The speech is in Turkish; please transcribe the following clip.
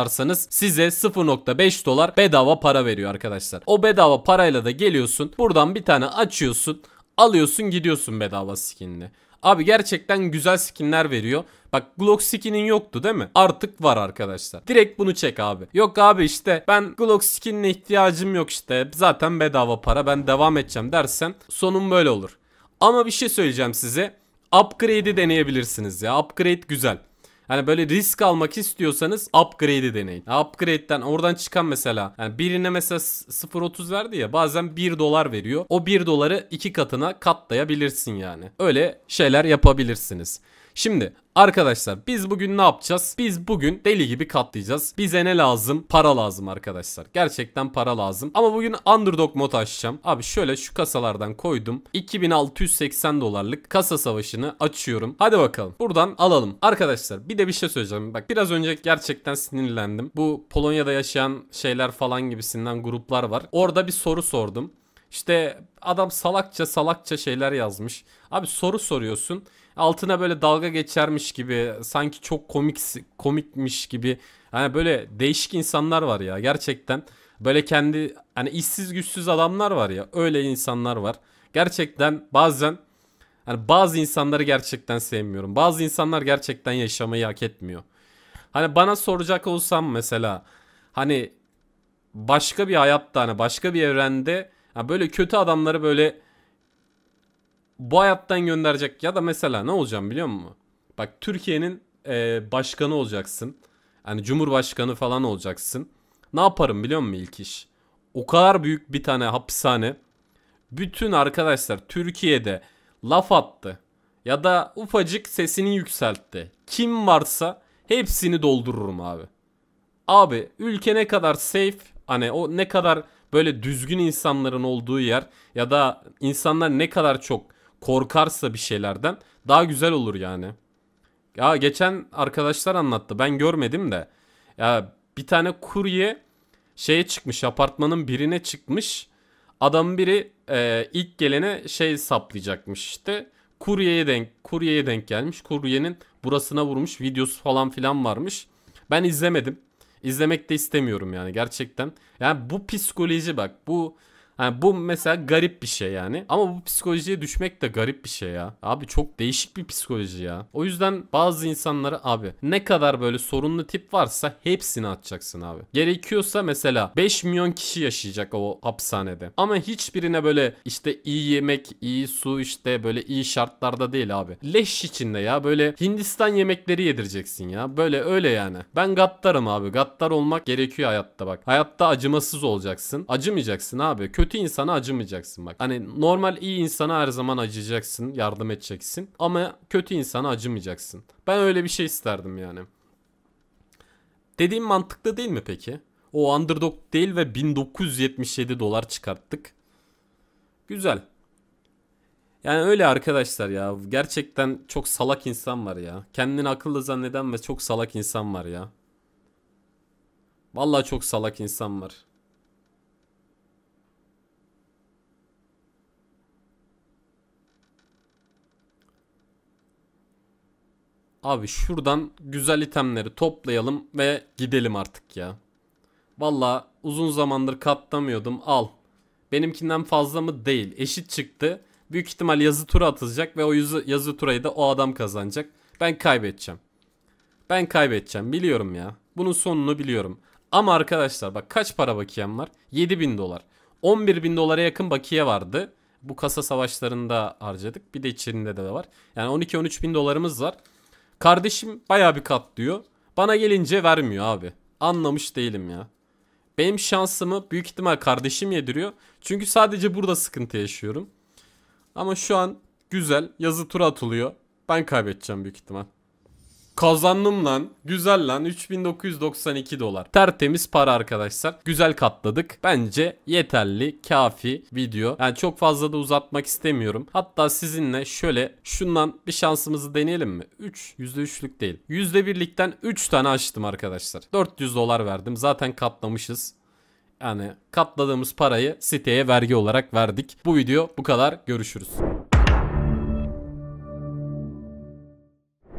yazarsanız size 0.5 dolar bedava para veriyor arkadaşlar. O bedava parayla da geliyorsun. Buradan bir tane açıyorsun. Alıyorsun gidiyorsun bedava skinini. Abi gerçekten güzel skinler veriyor. Bak Glock skinin yoktu değil mi? Artık var arkadaşlar. Direkt bunu çek abi. Yok abi işte ben Glock skinine ihtiyacım yok işte. Zaten bedava para ben devam edeceğim dersen sonun böyle olur. Ama bir şey söyleyeceğim size. Upgrade'i deneyebilirsiniz ya. Upgrade güzel. Hani böyle risk almak istiyorsanız upgrade'i deneyin. Yani upgrade'den oradan çıkan mesela yani birine mesela 0.30 verdi ya bazen 1 dolar veriyor. O 1 doları 2 katına katlayabilirsin yani. Öyle şeyler yapabilirsiniz. Şimdi Arkadaşlar biz bugün ne yapacağız? Biz bugün deli gibi katlayacağız. Bize ne lazım? Para lazım arkadaşlar. Gerçekten para lazım. Ama bugün underdog mod açacağım. Abi şöyle şu kasalardan koydum. 2680 dolarlık kasa savaşını açıyorum. Hadi bakalım. Buradan alalım. Arkadaşlar bir de bir şey söyleyeceğim. Bak biraz önce gerçekten sinirlendim. Bu Polonya'da yaşayan şeyler falan gibisinden gruplar var. Orada bir soru sordum. İşte adam salakça salakça şeyler yazmış. Abi soru soruyorsun. Altına böyle dalga geçermiş gibi sanki çok komik komikmiş gibi. Hani böyle değişik insanlar var ya gerçekten. Böyle kendi hani işsiz güçsüz adamlar var ya. Öyle insanlar var. Gerçekten bazen hani bazı insanları gerçekten sevmiyorum. Bazı insanlar gerçekten yaşamayı hak etmiyor. Hani bana soracak olsam mesela hani başka bir hayatta hani başka bir evrende ya böyle kötü adamları böyle bu hayattan gönderecek ya da mesela ne olacağım biliyor musun? Bak Türkiye'nin e, başkanı olacaksın. Yani cumhurbaşkanı falan olacaksın. Ne yaparım biliyor musun ilk iş? O kadar büyük bir tane hapishane. Bütün arkadaşlar Türkiye'de laf attı ya da ufacık sesini yükseltti. Kim varsa hepsini doldururum abi. Abi ülke ne kadar safe hani o ne kadar böyle düzgün insanların olduğu yer ya da insanlar ne kadar çok korkarsa bir şeylerden daha güzel olur yani. Ya geçen arkadaşlar anlattı. Ben görmedim de. Ya bir tane kurye şeye çıkmış apartmanın birine çıkmış. Adam biri e, ilk gelene şey saplayacakmış işte. Kuryeye denk kuryeye denk gelmiş. Kuryenin burasına vurmuş videosu falan filan varmış. Ben izlemedim izlemek de istemiyorum yani gerçekten. Yani bu psikoloji bak bu yani bu mesela garip bir şey yani. Ama bu psikolojiye düşmek de garip bir şey ya. Abi çok değişik bir psikoloji ya. O yüzden bazı insanlara abi ne kadar böyle sorunlu tip varsa hepsini atacaksın abi. Gerekiyorsa mesela 5 milyon kişi yaşayacak o hapishanede. Ama hiçbirine böyle işte iyi yemek, iyi su işte böyle iyi şartlarda değil abi. Leş içinde ya böyle Hindistan yemekleri yedireceksin ya. Böyle öyle yani. Ben gaddarım abi. Gaddar olmak gerekiyor hayatta bak. Hayatta acımasız olacaksın. Acımayacaksın abi. Kötü kötü insana acımayacaksın bak. Hani normal iyi insana her zaman acıyacaksın, yardım edeceksin ama kötü insana acımayacaksın. Ben öyle bir şey isterdim yani. Dediğim mantıklı değil mi peki? O underdog değil ve 1977 dolar çıkarttık. Güzel. Yani öyle arkadaşlar ya. Gerçekten çok salak insan var ya. Kendini akıllı zanneden ve çok salak insan var ya. Vallahi çok salak insan var. Abi şuradan güzel itemleri toplayalım ve gidelim artık ya. Valla uzun zamandır katlamıyordum al. Benimkinden fazla mı? Değil. Eşit çıktı. Büyük ihtimal yazı tura atılacak ve o yazı, yazı turayı da o adam kazanacak. Ben kaybedeceğim. Ben kaybedeceğim biliyorum ya. Bunun sonunu biliyorum. Ama arkadaşlar bak kaç para bakiyem var? 7000 dolar. 11000 dolara yakın bakiye vardı. Bu kasa savaşlarında harcadık. Bir de içerisinde de var. Yani 12-13 bin dolarımız var. Kardeşim baya bir kat diyor. Bana gelince vermiyor abi. Anlamış değilim ya. Benim şansımı büyük ihtimal kardeşim yediriyor. Çünkü sadece burada sıkıntı yaşıyorum. Ama şu an güzel yazı tura atılıyor. Ben kaybedeceğim büyük ihtimal. Kazandım lan. Güzel lan. 3992 dolar. Tertemiz para arkadaşlar. Güzel katladık. Bence yeterli, kafi video. Yani çok fazla da uzatmak istemiyorum. Hatta sizinle şöyle şundan bir şansımızı deneyelim mi? 3, %3'lük değil. %1'likten 3 tane açtım arkadaşlar. 400 dolar verdim. Zaten katlamışız. Yani katladığımız parayı siteye vergi olarak verdik. Bu video bu kadar. Görüşürüz.